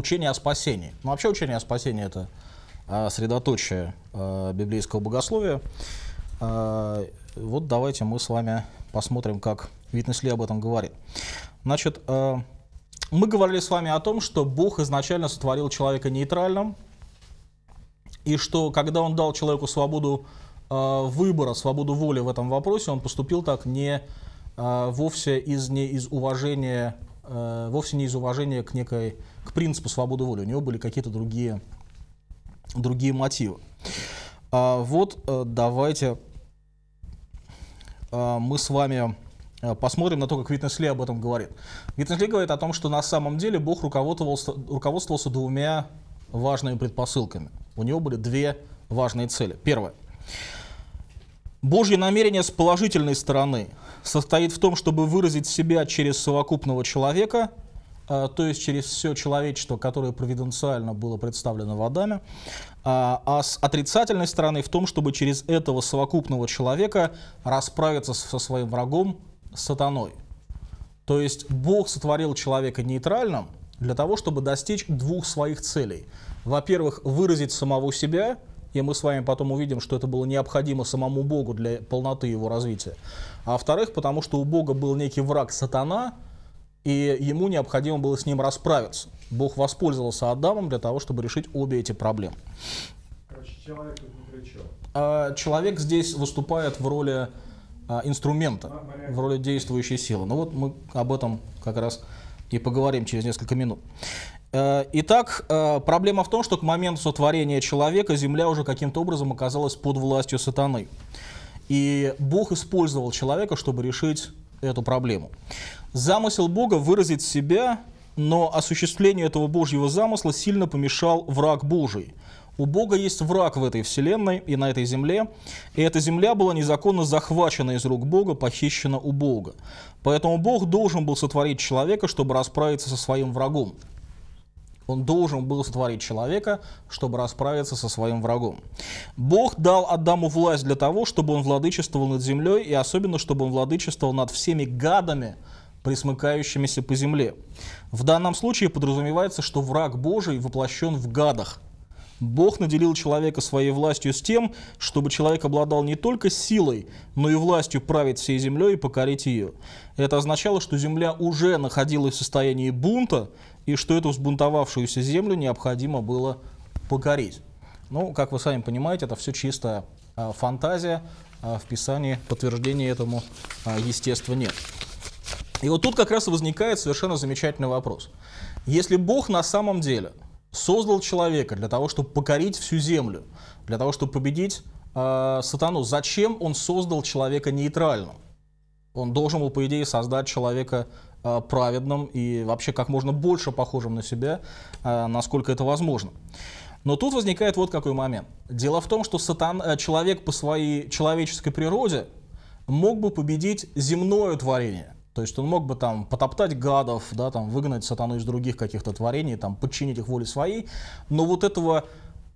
учение о спасении. Ну, вообще учение о спасении — это а, средоточие а, библейского богословия. А, вот давайте мы с вами посмотрим, как Витнесли об этом говорит. Значит, мы говорили с вами о том, что Бог изначально сотворил человека нейтральным, и что когда он дал человеку свободу выбора, свободу воли в этом вопросе, он поступил так не вовсе из, не из уважения э, вовсе не из уважения к некой, к принципу свободы воли. У него были какие-то другие, другие мотивы. А вот э, давайте э, мы с вами э, посмотрим на то, как Витнесли об этом говорит. Витнесли говорит о том, что на самом деле Бог руководствовался, руководствовался двумя важными предпосылками. У него были две важные цели. Первое. Божье намерение с положительной стороны состоит в том, чтобы выразить себя через совокупного человека, а, то есть через все человечество, которое провиденциально было представлено в Адаме, а, а с отрицательной стороны в том, чтобы через этого совокупного человека расправиться со своим врагом, сатаной. То есть Бог сотворил человека нейтральным для того, чтобы достичь двух своих целей. Во-первых, выразить самого себя – и мы с вами потом увидим, что это было необходимо самому Богу для полноты его развития. А во-вторых, потому что у Бога был некий враг сатана, и ему необходимо было с ним расправиться. Бог воспользовался Адамом для того, чтобы решить обе эти проблемы. Короче, человек А, человек здесь выступает в роли а, инструмента, в роли действующей силы. Ну вот мы об этом как раз и поговорим через несколько минут. Э, итак, э, проблема в том, что к моменту сотворения человека Земля уже каким-то образом оказалась под властью сатаны. И Бог использовал человека, чтобы решить эту проблему. Замысел Бога выразить себя, но осуществлению этого Божьего замысла сильно помешал враг Божий. У Бога есть враг в этой вселенной и на этой земле, и эта земля была незаконно захвачена из рук Бога, похищена у Бога. Поэтому Бог должен был сотворить человека, чтобы расправиться со своим врагом. Он должен был сотворить человека, чтобы расправиться со своим врагом. Бог дал Адаму власть для того, чтобы он владычествовал над землей, и особенно, чтобы он владычествовал над всеми гадами, присмыкающимися по земле. В данном случае подразумевается, что враг Божий воплощен в гадах. Бог наделил человека своей властью с тем, чтобы человек обладал не только силой, но и властью править всей землей и покорить ее. Это означало, что земля уже находилась в состоянии бунта, и что эту взбунтовавшуюся землю необходимо было покорить. Ну, как вы сами понимаете, это все чистая а, фантазия, а в Писании подтверждения этому, а, естественно, нет. И вот тут как раз и возникает совершенно замечательный вопрос. Если Бог на самом деле создал человека для того, чтобы покорить всю землю, для того, чтобы победить э, сатану, зачем он создал человека нейтральным? Он должен был, по идее, создать человека э, праведным и вообще как можно больше похожим на себя, э, насколько это возможно. Но тут возникает вот какой момент. Дело в том, что сатан, э, человек по своей человеческой природе мог бы победить земное творение. То есть он мог бы там потоптать гадов, да, там выгнать сатану из других каких-то творений, там подчинить их воле своей, но вот этого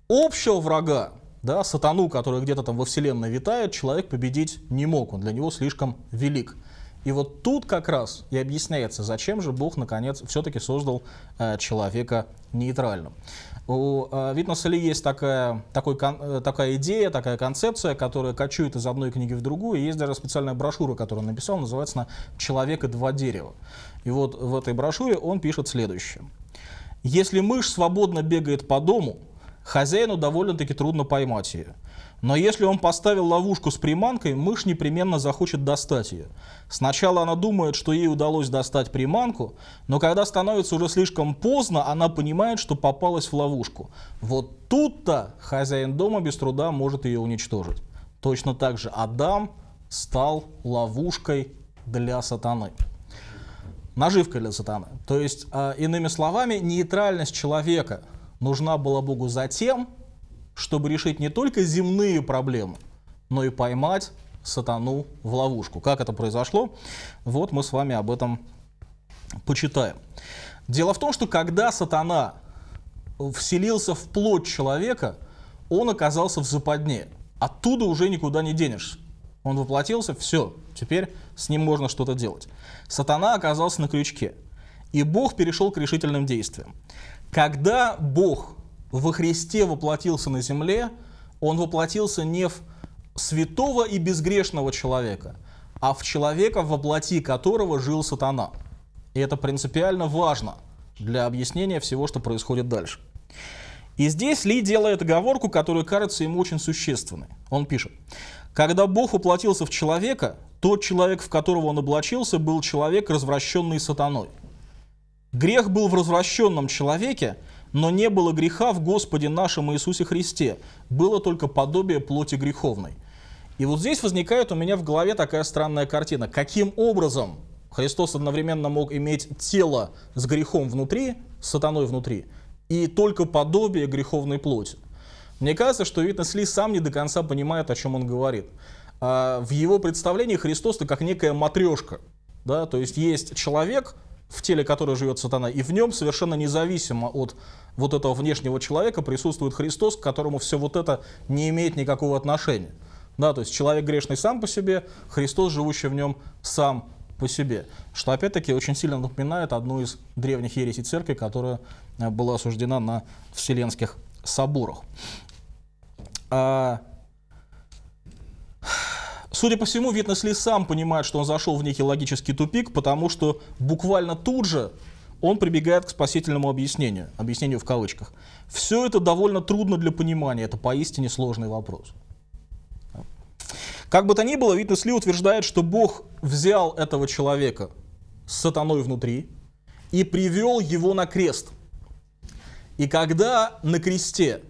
общего врага, да, сатану, который где-то там во вселенной витает, человек победить не мог, он для него слишком велик. И вот тут как раз и объясняется, зачем же Бог, наконец, все-таки создал э, человека нейтральным. У э, Витнеса Ли есть такая, такой, кон, э, такая идея, такая концепция, которая кочует из одной книги в другую. Есть даже специальная брошюра, которую он написал, называется она «Человек и два дерева». И вот в этой брошюре он пишет следующее. «Если мышь свободно бегает по дому, Хозяину довольно-таки трудно поймать ее. Но если он поставил ловушку с приманкой, мышь непременно захочет достать ее. Сначала она думает, что ей удалось достать приманку, но когда становится уже слишком поздно, она понимает, что попалась в ловушку. Вот тут-то хозяин дома без труда может ее уничтожить. Точно так же Адам стал ловушкой для сатаны наживкой для сатаны. То есть, а, иными словами, нейтральность человека нужна была Богу за тем, чтобы решить не только земные проблемы, но и поймать сатану в ловушку. Как это произошло? Вот мы с вами об этом почитаем. Дело в том, что когда сатана вселился в плоть человека, он оказался в западне. Оттуда уже никуда не денешься. Он воплотился, все, теперь с ним можно что-то делать. Сатана оказался на крючке, и Бог перешел к решительным действиям. Когда Бог во Христе воплотился на земле, Он воплотился не в святого и безгрешного человека, а в человека, воплоти которого жил сатана. И это принципиально важно для объяснения всего, что происходит дальше. И здесь Ли делает оговорку, которая кажется ему очень существенной. Он пишет, «Когда Бог воплотился в человека, тот человек, в которого он облачился, был человек, развращенный сатаной». Грех был в развращенном человеке, но не было греха в Господе нашем Иисусе Христе, было только подобие плоти греховной. И вот здесь возникает у меня в голове такая странная картина. Каким образом Христос одновременно мог иметь тело с грехом внутри, с сатаной внутри, и только подобие греховной плоти? Мне кажется, что Витнес Ли сам не до конца понимает, о чем он говорит. А в его представлении Христос-то как некая матрешка. Да? То есть есть человек, в теле которой живет сатана, и в нем совершенно независимо от вот этого внешнего человека присутствует Христос, к которому все вот это не имеет никакого отношения. Да, то есть человек грешный сам по себе, Христос, живущий в нем сам по себе. Что опять-таки очень сильно напоминает одну из древних ересей церкви, которая э, была осуждена на Вселенских соборах. А, Судя по всему, Витнесли сам понимает, что он зашел в некий логический тупик, потому что буквально тут же он прибегает к спасительному объяснению, объяснению в кавычках. Все это довольно трудно для понимания, это поистине сложный вопрос. Как бы то ни было, Витнесли утверждает, что Бог взял этого человека с сатаной внутри и привел его на крест. И когда на кресте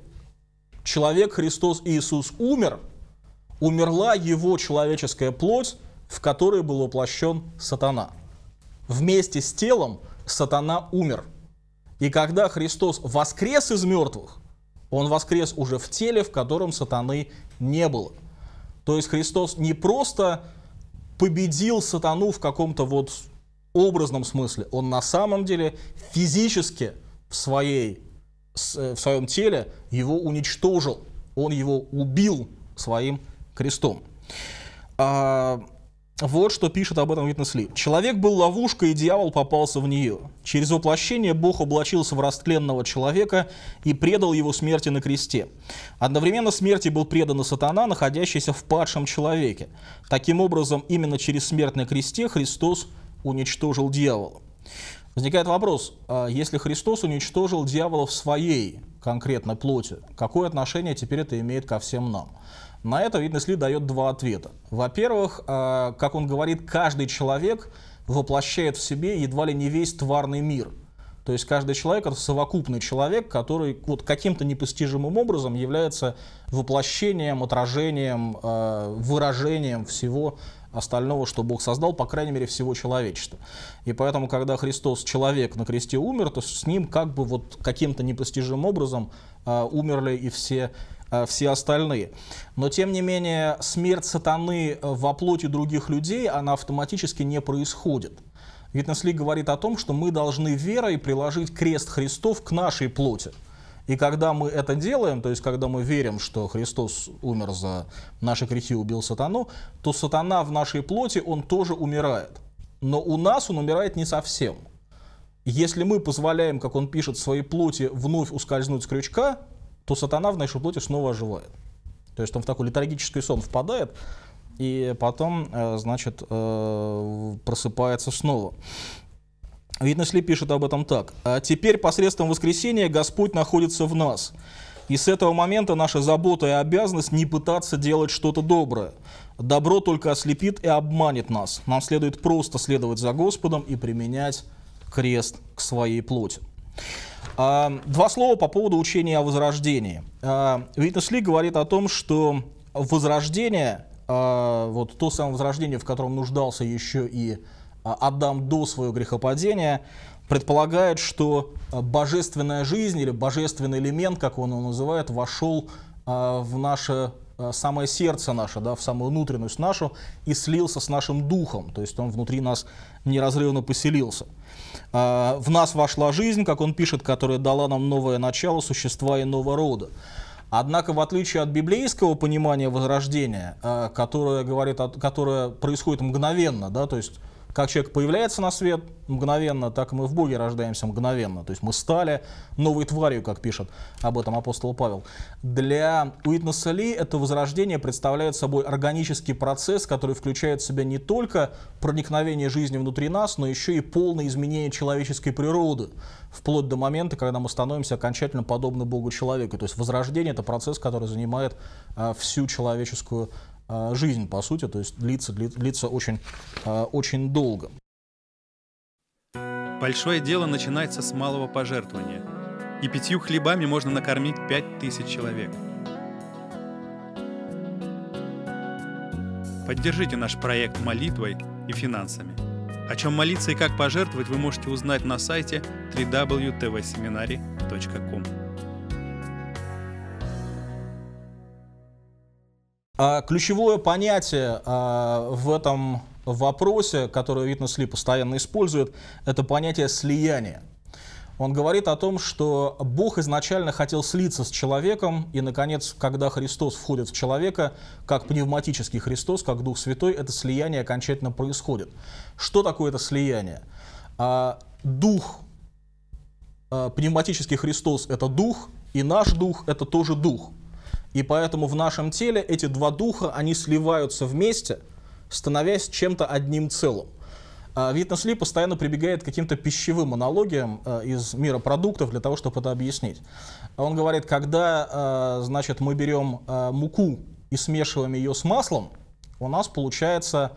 человек Христос Иисус умер – умерла его человеческая плоть, в которой был воплощен сатана. Вместе с телом сатана умер. И когда Христос воскрес из мертвых, он воскрес уже в теле, в котором сатаны не было. То есть Христос не просто победил сатану в каком-то вот образном смысле, он на самом деле физически в, своей, э, в своем теле его уничтожил, он его убил своим крестом. А, вот что пишет об этом Витнес Ли. «Человек был ловушкой, и дьявол попался в нее. Через воплощение Бог облачился в растленного человека и предал его смерти на кресте. Одновременно смерти был предан и сатана, находящийся в падшем человеке. Таким образом, именно через смерть на кресте Христос уничтожил дьявола». Возникает вопрос, а если Христос уничтожил дьявола в своей конкретно плоти, какое отношение теперь это имеет ко всем нам? На это Витнес Ли дает два ответа. Во-первых, э, как он говорит, каждый человек воплощает в себе едва ли не весь тварный мир. То есть каждый человек это совокупный человек, который вот каким-то непостижимым образом является воплощением, отражением, э, выражением всего остального, что Бог создал, по крайней мере, всего человечества. И поэтому, когда Христос, человек, на кресте умер, то с ним как бы вот каким-то непостижимым образом э, умерли и все а, все остальные. Но, тем не менее, смерть сатаны а, во плоти других людей, она автоматически не происходит. Витнесли говорит о том, что мы должны верой приложить крест Христов к нашей плоти – и когда мы это делаем, то есть когда мы верим, что Христос умер за наши грехи, убил сатану, то сатана в нашей плоти, он тоже умирает. Но у нас он умирает не совсем. Если мы позволяем, как он пишет, своей плоти вновь ускользнуть с крючка, то сатана в нашей плоти снова оживает. То есть он в такой литургический сон впадает, и потом, э, значит, э, просыпается снова. Видношли пишет об этом так. «А «Теперь посредством воскресения Господь находится в нас». И с этого момента наша забота и обязанность не пытаться делать что-то доброе. Добро только ослепит и обманет нас. Нам следует просто следовать за Господом и применять крест к своей плоти. А, два слова по поводу учения о возрождении. А, Витнес говорит о том, что возрождение, вот то самое возрождение, в котором нуждался еще и Адам до своего грехопадения предполагает, что а, божественная жизнь или божественный элемент, как он его называет, вошел а, в наше а, самое сердце наше, да, в самую внутренность нашу и слился с нашим духом, то есть он внутри нас неразрывно поселился. В нас вошла жизнь, как он пишет, которая дала нам новое начало, существа иного рода. Однако, в отличие от библейского понимания возрождения, которое, говорит, которое происходит мгновенно, да, то есть как человек появляется на свет мгновенно, так и мы в Боге рождаемся мгновенно. То есть мы стали новой тварью, как пишет об этом апостол Павел. Для Уитнеса Ли это возрождение представляет собой органический процесс, который включает в себя не только проникновение жизни внутри нас, но еще и полное изменение человеческой природы, вплоть до момента, когда мы становимся окончательно подобны Богу человеку. То есть возрождение – это процесс, который занимает а, всю человеческую а, жизнь, по сути, то есть длится, длится очень, а, очень долго. Большое дело начинается с малого пожертвования. И пятью хлебами можно накормить пять тысяч человек. Поддержите наш проект молитвой и финансами. О чем молиться и как пожертвовать вы можете узнать на сайте www.tvseminary.com. А ключевое понятие а, в этом вопросе, которое Витнес Ли постоянно использует, это понятие слияния. Он говорит о том, что Бог изначально хотел слиться с человеком, и, наконец, когда Христос входит в человека, как пневматический Христос, как Дух Святой, это слияние окончательно происходит. Что такое это слияние? А, дух, пневматический Христос – это Дух, и наш Дух – это тоже Дух – и поэтому в нашем теле эти два духа, они сливаются вместе, становясь чем-то одним целым. А, Витнес Ли постоянно прибегает к каким-то пищевым аналогиям а, из мира продуктов для того, чтобы это объяснить. Он говорит, когда а, значит, мы берем муку и смешиваем ее с маслом, у нас получается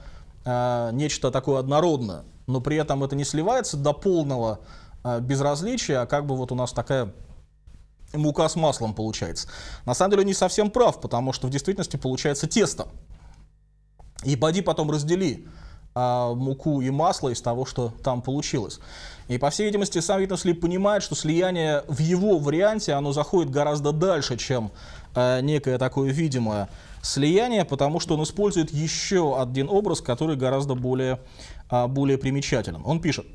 нечто такое однородное, но при этом это не сливается до полного безразличия, а как бы вот у нас такая мука с маслом получается. На самом деле он не совсем прав, потому что в действительности получается тесто. И поди потом раздели а, муку и масло из того, что там получилось. И, по всей видимости, сам Витнесли понимает, что слияние в его варианте, оно заходит гораздо дальше, чем э, некое такое видимое слияние, потому что он использует еще один образ, который гораздо более, э, более примечателен. Он пишет,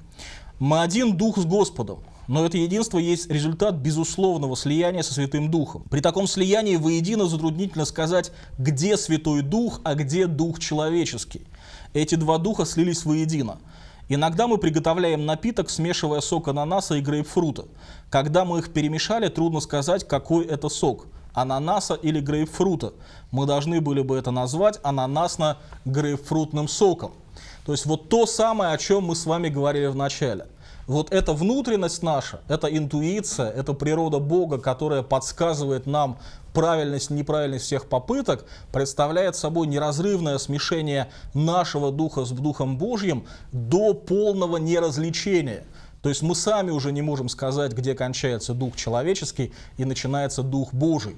«Мы один дух с Господом, но это единство есть результат безусловного слияния со Святым Духом. При таком слиянии воедино затруднительно сказать, где Святой Дух, а где Дух человеческий. Эти два духа слились воедино. Иногда мы приготовляем напиток, смешивая сок ананаса и грейпфрута. Когда мы их перемешали, трудно сказать, какой это сок – ананаса или грейпфрута. Мы должны были бы это назвать ананасно-грейпфрутным соком. То есть вот то самое, о чем мы с вами говорили в начале. Вот эта внутренность наша, эта интуиция, эта природа Бога, которая подсказывает нам правильность, неправильность всех попыток, представляет собой неразрывное смешение нашего духа с духом Божьим до полного неразличения. То есть мы сами уже не можем сказать, где кончается дух человеческий и начинается дух Божий.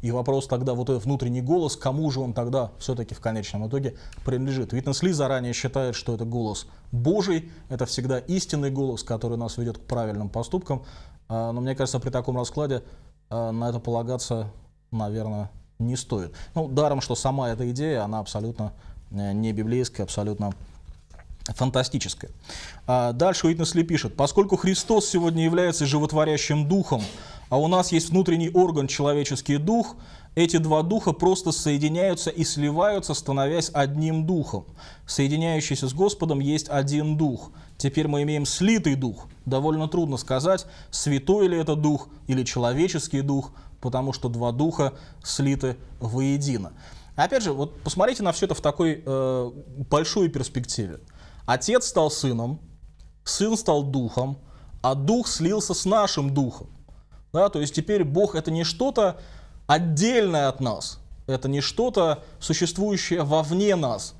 И вопрос тогда, вот этот внутренний голос, кому же он тогда все-таки в конечном итоге принадлежит? Витнес Ли заранее считает, что это голос Божий, это всегда истинный голос, который нас ведет к правильным поступкам. А, но мне кажется, при таком раскладе а, на это полагаться, наверное, не стоит. Ну, даром, что сама эта идея, она абсолютно э, не библейская, абсолютно фантастическая. А, дальше Уитнес Ли пишет, поскольку Христос сегодня является животворящим духом, а у нас есть внутренний орган, человеческий дух. Эти два духа просто соединяются и сливаются, становясь одним духом. Соединяющийся с Господом есть один дух. Теперь мы имеем слитый дух. Довольно трудно сказать, святой ли это дух или человеческий дух, потому что два духа слиты воедино. Опять же, вот посмотрите на все это в такой э, большой перспективе. Отец стал сыном, сын стал духом, а дух слился с нашим духом. Да? То есть теперь Бог это не что-то отдельное от нас, это не что-то существующее вовне нас.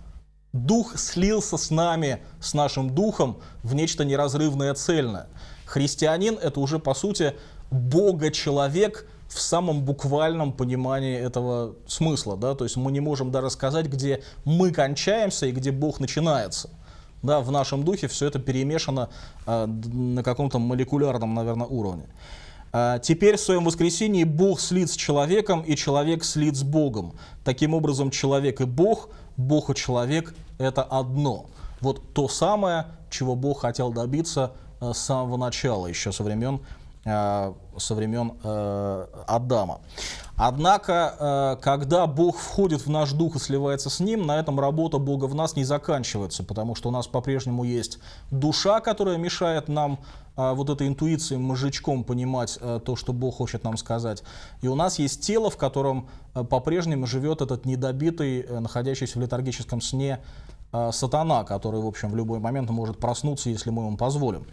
Дух слился с нами, с нашим духом в нечто неразрывное цельное. Христианин – это уже, по сути, Бога-человек в самом буквальном понимании этого смысла. Да? То есть мы не можем даже сказать, где мы кончаемся и где Бог начинается. Да, в нашем духе все это перемешано э, на каком-то молекулярном, наверное, уровне. А, теперь в своем воскресении Бог слит с человеком, и человек слит с Богом. Таким образом, человек и Бог, Бог и человек – это одно. Вот то самое, чего Бог хотел добиться э, с самого начала, еще со времен Э, со времен э, Адама. Однако, э, когда Бог входит в наш дух и сливается с Ним, на этом работа Бога в нас не заканчивается, потому что у нас по-прежнему есть душа, которая мешает нам вот этой интуицией, мозжечком понимать то, что Бог хочет нам сказать. И у нас есть тело, в котором по-прежнему живет этот недобитый, находящийся в летаргическом сне Э, сатана, который, в общем, в любой момент может проснуться, если мы ему позволим.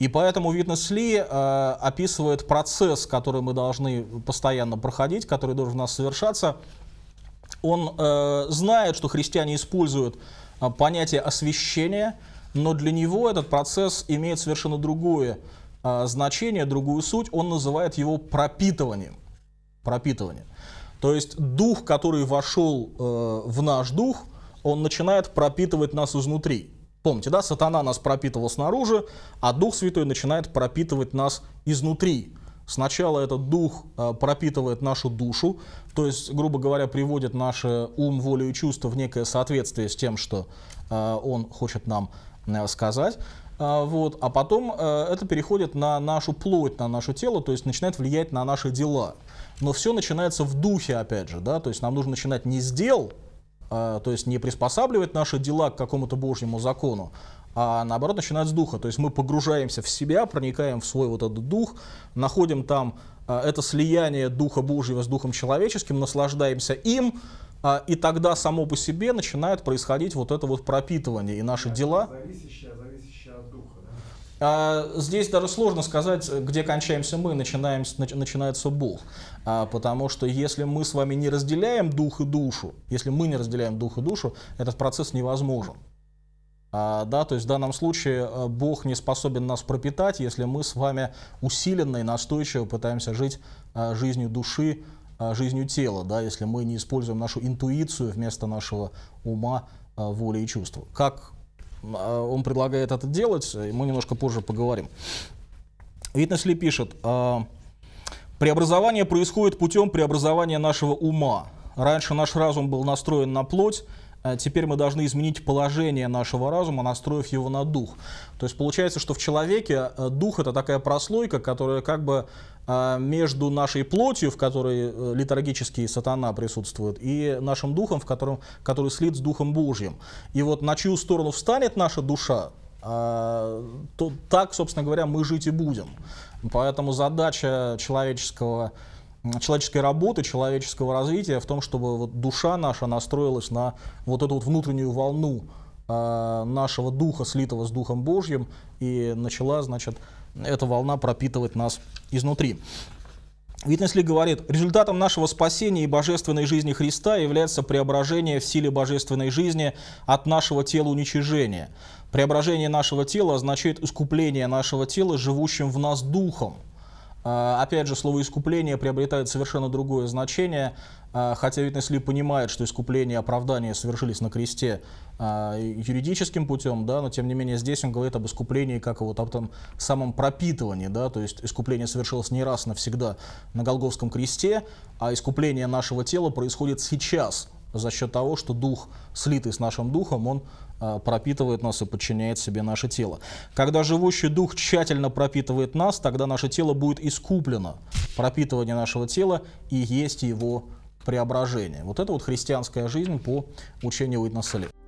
И поэтому Витнес Ли э, описывает процесс, который мы должны постоянно проходить, который должен у нас совершаться. Он э, знает, что христиане используют понятие освящения, но для него этот процесс имеет совершенно другое значение, другую суть. Он называет его пропитыванием. Пропитыванием. То есть дух, который вошел в наш дух – он начинает пропитывать нас изнутри. Помните, да, сатана нас пропитывал снаружи, а Дух Святой начинает пропитывать нас изнутри. Сначала этот дух э, пропитывает нашу душу, то есть, грубо говоря, приводит наш э, ум, волю и чувство в некое соответствие с тем, что э, он хочет нам сказать. Вот. А потом это переходит на нашу плоть, на наше тело, то есть начинает влиять на наши дела. Но все начинается в духе, опять же, да, то есть нам нужно начинать не с дел, а, то есть не приспосабливать наши дела к какому-то божьему закону, а наоборот начинать с духа. То есть мы погружаемся в себя, проникаем в свой вот этот дух, находим там а, это слияние Духа Божьего с Духом человеческим, наслаждаемся им, а, и тогда само по себе начинает происходить вот это вот пропитывание, и наши дела... Зависящая а, здесь даже сложно сказать, где кончаемся мы, начинаем, начинается Бог. А, потому что если мы с вами не разделяем дух и душу, если мы не разделяем дух и душу, этот процесс невозможен. А, да, то есть в данном случае Бог не способен нас пропитать, если мы с вами усиленно и настойчиво пытаемся жить жизнью души, жизнью тела, да, если мы не используем нашу интуицию вместо нашего ума, воли и чувства. Как а, он предлагает это делать, и мы немножко позже поговорим. Витнесли пишет, а, преобразование происходит путем преобразования нашего ума. Раньше наш разум был настроен на плоть, Э, теперь мы должны изменить положение нашего разума, настроив его на дух. То есть получается, что в человеке э, дух это такая прослойка, которая как бы э, между нашей плотью, в которой литургический сатана присутствует, и нашим духом, в котором, который слит с духом Божьим. И вот на чью сторону встанет наша душа, то так, собственно говоря, мы жить и будем. Поэтому задача человеческого человеческой работы, человеческого развития в том, чтобы вот душа наша настроилась на вот эту вот внутреннюю волну э, нашего духа, слитого с Духом Божьим, и начала, значит, эта волна пропитывать нас изнутри. Витнесли говорит, результатом нашего спасения и божественной жизни Христа является преображение в силе божественной жизни от нашего тела уничижения. Преображение нашего тела означает искупление нашего тела живущим в нас духом – а, опять же, слово «искупление» приобретает совершенно другое значение, а, хотя Витнес Ли понимает, что искупление и оправдание совершились на кресте а, юридическим путем, да, но тем не менее здесь он говорит об искуплении как о вот об этом самом пропитывании, да, то есть искупление совершилось не раз навсегда на Голговском кресте, а искупление нашего тела происходит сейчас, за счет того, что дух, слитый с нашим духом, он э, пропитывает нас и подчиняет себе наше тело. Когда живущий дух тщательно пропитывает нас, тогда наше тело будет искуплено. Пропитывание нашего тела и есть его преображение. Вот это вот христианская жизнь по учению Уитна Салли.